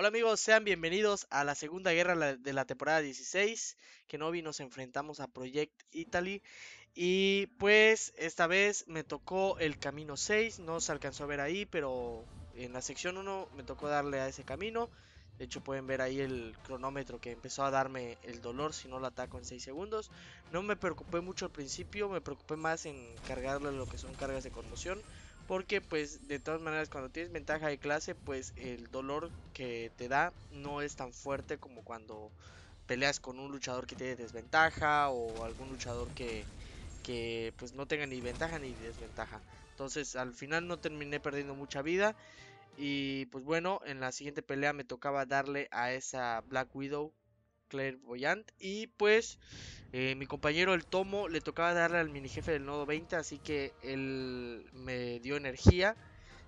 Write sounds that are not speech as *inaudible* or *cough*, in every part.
Hola amigos, sean bienvenidos a la segunda guerra de la temporada 16. Que vi nos enfrentamos a Project Italy. Y pues esta vez me tocó el camino 6. No se alcanzó a ver ahí, pero en la sección 1 me tocó darle a ese camino. De hecho pueden ver ahí el cronómetro que empezó a darme el dolor si no lo ataco en 6 segundos. No me preocupé mucho al principio, me preocupé más en cargarle lo que son cargas de conmoción porque pues de todas maneras cuando tienes ventaja de clase pues el dolor que te da no es tan fuerte como cuando peleas con un luchador que tiene desventaja o algún luchador que, que pues no tenga ni ventaja ni desventaja. Entonces al final no terminé perdiendo mucha vida y pues bueno en la siguiente pelea me tocaba darle a esa Black Widow Boyant Y pues eh, mi compañero el Tomo le tocaba darle al mini jefe del nodo 20, así que él me dio energía.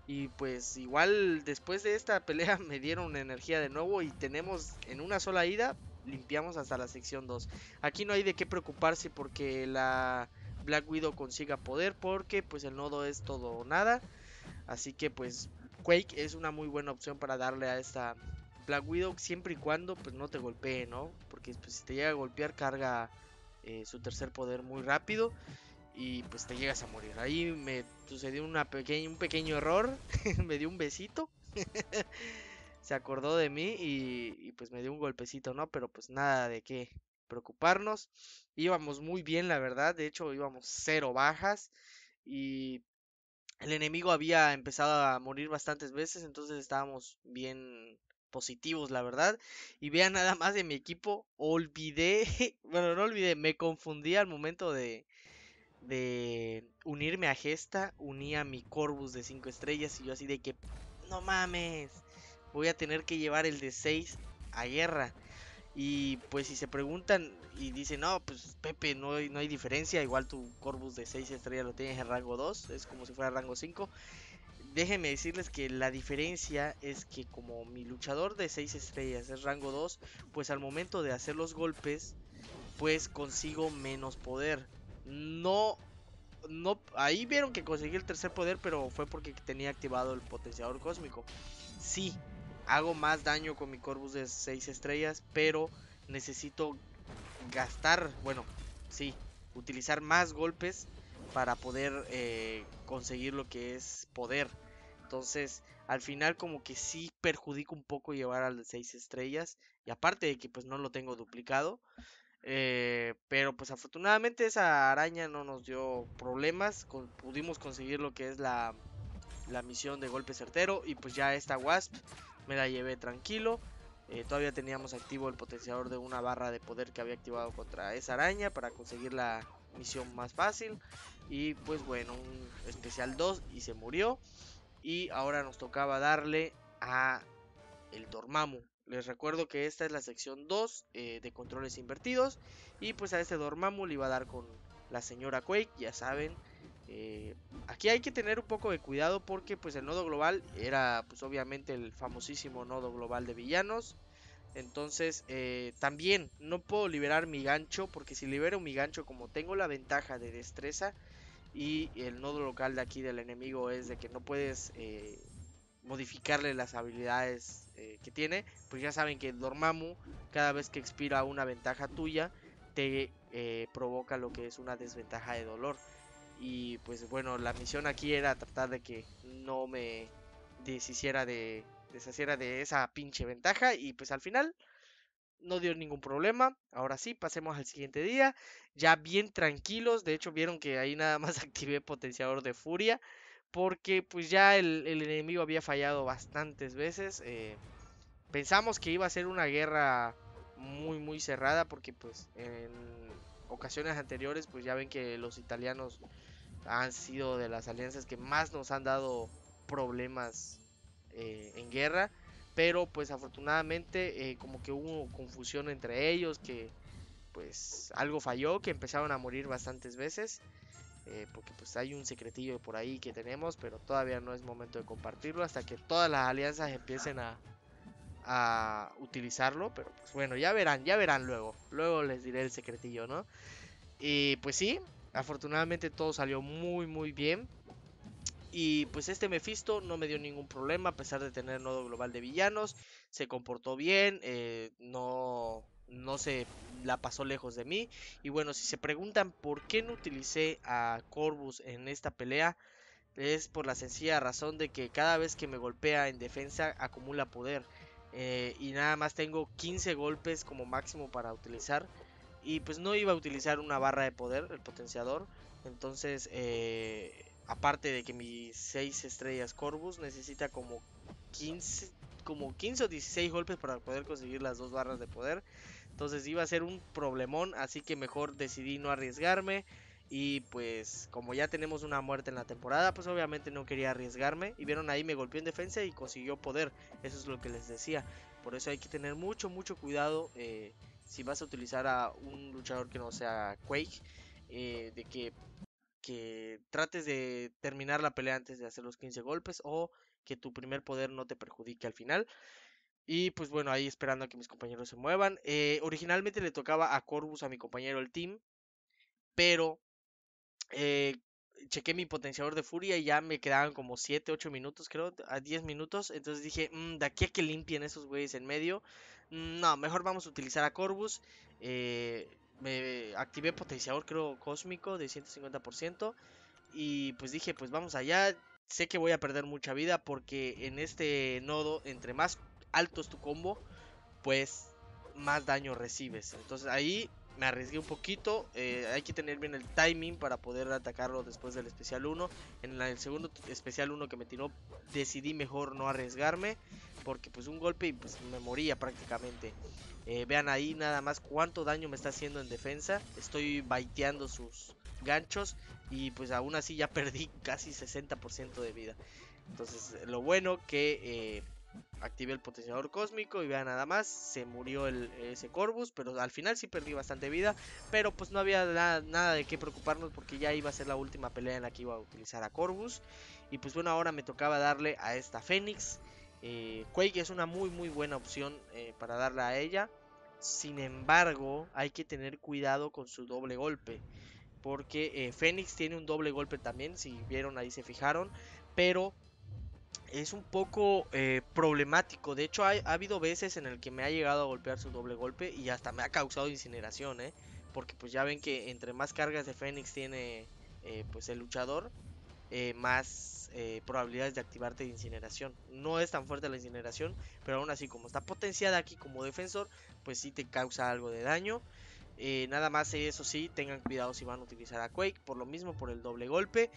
Y pues igual después de esta pelea *laughs* me dieron energía de nuevo y tenemos en una sola ida limpiamos hasta la sección 2. Aquí no hay de qué preocuparse porque la Black Widow consiga poder porque pues el nodo es todo o nada. Así que pues Quake es una muy buena opción para darle a esta Black Widow siempre y cuando pues no te golpee, ¿no? Porque pues, si te llega a golpear carga eh, su tercer poder muy rápido y pues te llegas a morir. Ahí me sucedió una un pequeño error, *laughs* me dio un besito, *laughs* se acordó de mí y, y, pues me dio un golpecito, ¿no? Pero pues nada de qué preocuparnos. Íbamos muy bien, la verdad, de hecho íbamos cero bajas y el enemigo había empezado a morir bastantes veces, entonces estábamos bien positivos, la verdad. Y vean nada más de mi equipo, olvidé, *laughs* bueno, no olvidé, me confundí al momento de, de unirme a Gesta, uní a mi Corvus de 5 estrellas y yo así de que, no mames, voy a tener que llevar el de 6 a guerra. Y pues si se preguntan y dicen, no, pues Pepe, no hay, no hay diferencia, igual tu Corvus de 6 estrellas lo tienes en rango 2, es como si fuera rango 5 déjenme decirles que la diferencia es que como mi luchador de 6 estrellas es rango 2, pues al momento de hacer los golpes, pues consigo menos poder. No, no, ahí vieron que conseguí el tercer poder, pero fue porque tenía activado el potenciador cósmico. Sí, hago más daño con mi Corvus de 6 estrellas, pero necesito gastar, bueno, sí, utilizar más golpes para poder eh, conseguir lo que es poder. Entonces, al final como que sí perjudica un poco llevar al 6 estrellas. Y aparte de que pues no lo tengo duplicado. Eh, pero pues afortunadamente esa araña no nos dio problemas. Con, pudimos conseguir lo que es la, la misión de golpe certero. Y pues ya esta wasp me la llevé tranquilo. Eh, todavía teníamos activo el potenciador de una barra de poder que había activado contra esa araña para conseguir la misión más fácil. Y pues bueno, un especial 2 y se murió. Y ahora nos tocaba darle a el Dormammu. Les recuerdo que esta es la sección 2 eh, de controles invertidos. Y pues a este Dormammu le iba a dar con la señora Quake, ya saben. Eh, aquí hay que tener un poco de cuidado porque pues el nodo global era pues obviamente el famosísimo nodo global de villanos. Entonces eh, también no puedo liberar mi gancho porque si libero mi gancho como tengo la ventaja de destreza y el nodo local de aquí del enemigo es de que no puedes eh, modificarle las habilidades que tiene, pues ya saben que el Dormammu cada vez que expira una ventaja tuya te provoca lo que es una desventaja de dolor. Y pues bueno, la misión aquí era tratar de que no me deshiciera de, deshaciera de esa pinche ventaja. Y pues al final no dio ningún problema. Ahora sí, pasemos al siguiente día. Ya bien tranquilos. De hecho, vieron que ahí nada más *laughs* activé potenciador de furia. Porque pues ya el, enemigo había fallado bastantes veces. Eh, pensamos que iba a ser una guerra muy muy cerrada. Porque pues en ocasiones anteriores pues ya ven que los italianos han sido de las alianzas que más nos han dado problemas eh, en guerra. Pero pues afortunadamente eh, como que hubo confusión entre ellos, que pues algo falló, que empezaron a morir bastantes veces. Eh, porque pues hay un secretillo por ahí que tenemos, pero todavía no es momento de compartirlo hasta que todas las alianzas empiecen a, a utilizarlo. Pero pues bueno, ya verán, ya verán luego. Luego les diré el secretillo, ¿no? Y pues sí, Afortunadamente todo salió muy muy bien. Y pues este Mephisto no me dio ningún problema a pesar de tener nodo global de villanos. Se comportó bien, eh, no, no se la pasó lejos de mí. Y bueno, si se preguntan por qué no utilicé a Corvus en esta pelea, es por la sencilla razón de que cada vez que me golpea en defensa acumula poder. Eh, y nada más tengo 15 golpes como máximo para utilizar y pues no iba a utilizar una barra de poder, el potenciador. Entonces, eh, aparte de que mis 6 estrellas Corvus necesita como 15, como 15 o 16 golpes para poder conseguir las dos barras de poder. Entonces iba a ser un problemón, así que mejor decidí no arriesgarme. Y pues como ya tenemos una muerte en la temporada, pues obviamente no quería arriesgarme. Y vieron ahí me golpeó en defensa y consiguió poder. Eso es lo que les decía. Por eso hay que tener mucho, mucho cuidado. Eh, si vas a utilizar a un luchador que no sea Quake, eh, de que, que trates de terminar la pelea antes de hacer los 15 golpes o que tu primer poder no te perjudique al final. Y pues bueno, ahí esperando a que mis compañeros se muevan. Eh, originalmente le tocaba a Corbus a mi compañero el team, pero eh, chequé mi potenciador de furia y ya me quedaban como 7, 8 minutos, creo, a 10 minutos. Entonces dije, mm, de aquí a que limpien esos güeyes en medio, no, mejor vamos a utilizar a Corvus. Eh, me activé potenciador, creo, cósmico de 150%. Y pues dije, pues vamos allá. Sé que voy a perder mucha vida porque en este nodo, entre más alto es tu combo, pues más daño recibes. Entonces ahí me arriesgué un poquito. Eh, hay que tener bien el timing para poder atacarlo después del especial 1. En el segundo especial 1 que me tiró, decidí mejor no arriesgarme. Porque pues un golpe y pues me moría prácticamente. Eh, vean ahí nada más cuánto daño me está haciendo en defensa. Estoy baiteando sus ganchos. Y pues aún así ya *laughs* perdí casi 60% de vida. Entonces lo bueno que... Eh, activé el potenciador cósmico y vea nada más, se murió el, ese Corvus, pero al final sí perdí bastante vida, pero pues no había nada, de qué preocuparnos porque ya iba a ser la última pelea en la que iba a utilizar a Corvus y pues bueno, ahora me tocaba darle a esta Fénix. Eh, Quake es una muy muy buena opción eh, para darle a ella. Sin embargo, hay que tener cuidado con su doble golpe. Porque eh, Fénix tiene un doble golpe también, si vieron ahí se fijaron. Pero es un poco eh, problemático. De hecho, ha, habido veces en el que me ha llegado a golpear su doble golpe y hasta me ha causado incineración, ¿eh? Porque pues ya ven que entre más cargas de Fénix tiene eh, pues el luchador, más probabilidades de activarte de incineración. No es tan fuerte la incineración, pero aún así como está potenciada aquí como defensor, pues sí te causa algo de daño. nada más eso sí, tengan cuidado si van a utilizar a Quake, por lo mismo, por el doble golpe.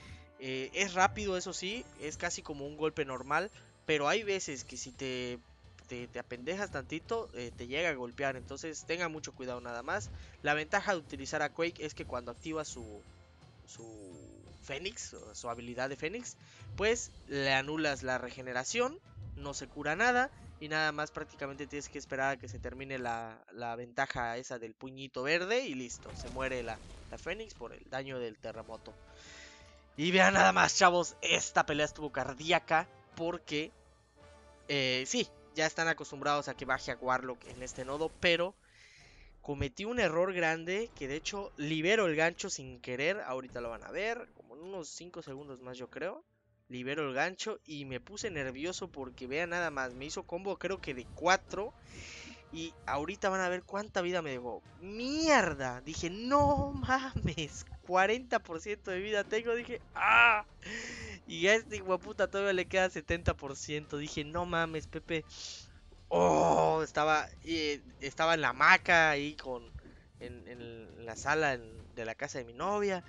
Eh, es rápido, eso sí, es casi como un golpe normal, pero hay veces que si te, te, apendejas tantito, eh, te llega a golpear, entonces tenga mucho cuidado nada más. La ventaja de utilizar a Quake es que cuando activa su, su Fénix, su habilidad de Fénix, pues le anulas la regeneración, no se cura nada y nada más prácticamente tienes que esperar a que se termine la, la ventaja esa del puñito verde y listo, se muere la, la Fénix por el daño del terremoto. Y vean nada más, chavos, esta pelea estuvo cardíaca porque, eh, sí, ya están acostumbrados a que baje a Warlock en este nodo, pero cometí un error grande que de hecho libero el gancho sin querer, ahorita lo van a ver, como en unos 5 segundos más yo creo. Libero el gancho y me puse nervioso porque vean nada más, me hizo combo creo que de 4 y ahorita van a ver cuánta vida me dejó. Mierda, dije, no mames, 40% de vida tengo. Dije, ¡ah! Y a este guaputa todavía le queda 70%. Dije, no mames, Pepe. Oh, estaba, estaba en la hamaca ahí con, en, la sala de la casa de mi novia.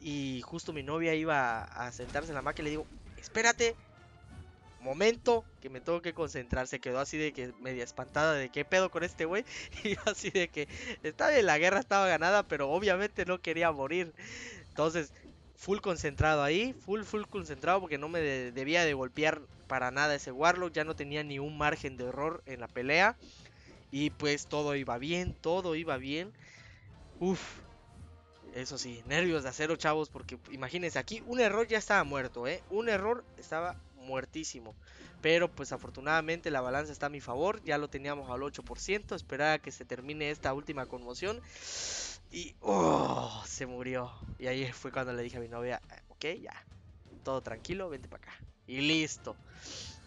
Y justo mi novia iba a, sentarse en la hamaca y le digo, espérate, momento que me tengo que concentrar. Se quedó así de que media espantada de qué pedo con este güey. *laughs* Y así de que estaba bien, la guerra estaba ganada, pero obviamente no quería morir. Entonces, full concentrado ahí, full, full concentrado porque no me debía de golpear para nada ese Warlock. Ya no tenía ni un margen de error en la pelea. Y pues todo iba bien, todo iba bien. Uf, eso sí, nervios de acero, chavos, porque imagínense, aquí un error ya estaba muerto, ¿eh? Un error estaba muertísimo. Pero pues afortunadamente la balanza está a mi favor, ya lo teníamos al 8%, esperaba que se termine esta última conmoción. Y oh, se murió. Y ahí fue cuando le dije a mi novia, ok, ya, todo tranquilo, vente para acá. Y listo.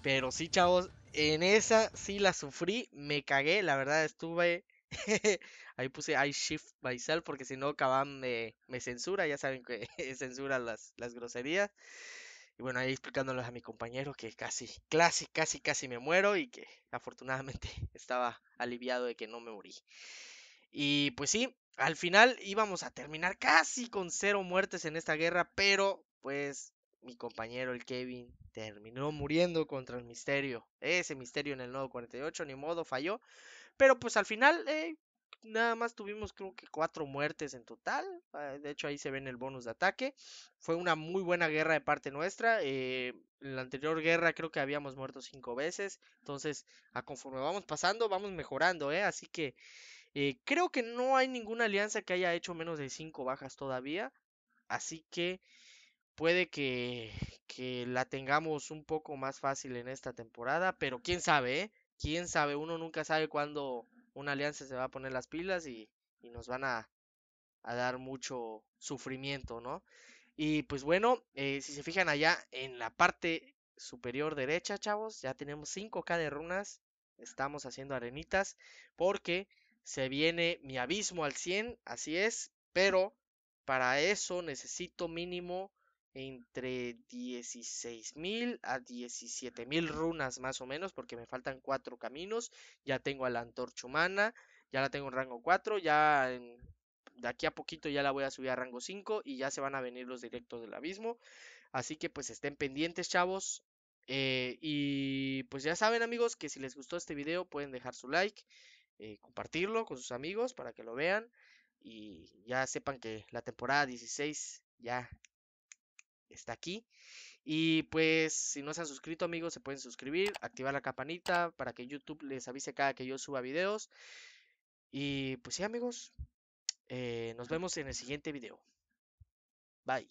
Pero sí, chavos, en esa sí la sufrí, me cagué, la verdad estuve... *laughs* Ahí puse I shift myself porque si no Caban me, me, censura, ya saben que *laughs* censura las, las groserías. Y bueno, ahí explicándoles a mi compañero que casi, casi, casi, casi me muero y que afortunadamente *laughs* estaba aliviado de que no me morí. Y pues sí, al final íbamos a terminar casi con cero muertes en esta guerra, pero pues mi compañero el Kevin terminó muriendo contra el misterio. Ese misterio en el nodo 48, ni modo, falló. Pero pues al final eh, nada más tuvimos creo que cuatro muertes en total. Ah, de hecho ahí se ve el bonus de ataque. Fue una muy buena guerra de parte nuestra. Eh, en la anterior guerra creo que habíamos muerto cinco veces. Entonces a conforme vamos pasando vamos mejorando. ¿eh? Así que eh, creo que no hay ninguna alianza que haya hecho menos de cinco bajas todavía. Así que puede que, que la tengamos un poco más fácil en esta temporada. Pero quién sabe, ¿eh? Quién sabe, uno nunca sabe cuándo una alianza se va a poner las pilas y, nos van a, dar mucho sufrimiento, ¿no? Y pues bueno, eh, si se fijan allá en la parte superior derecha, chavos, ya tenemos 5k de runas. Estamos haciendo arenitas porque se viene mi abismo al 100, así es, pero para eso necesito mínimo entre 16.000 a 17.000 runas más o menos, porque me faltan 4 caminos. Ya tengo a la antorcha humana, ya la tengo en rango 4, ya de aquí a poquito ya la voy a subir a rango 5 y ya se van a venir los directos del abismo. Así que pues estén pendientes chavos. Eh, y pues ya saben amigos que si les gustó este video pueden dejar su like, eh, compartirlo con sus amigos para que lo vean y ya sepan que la temporada 16 ya está aquí. Y pues si no se han suscrito amigos, se pueden suscribir, activar la campanita para que YouTube les avise cada que yo suba videos. Y pues sí amigos, eh, nos vemos en el siguiente video. Bye.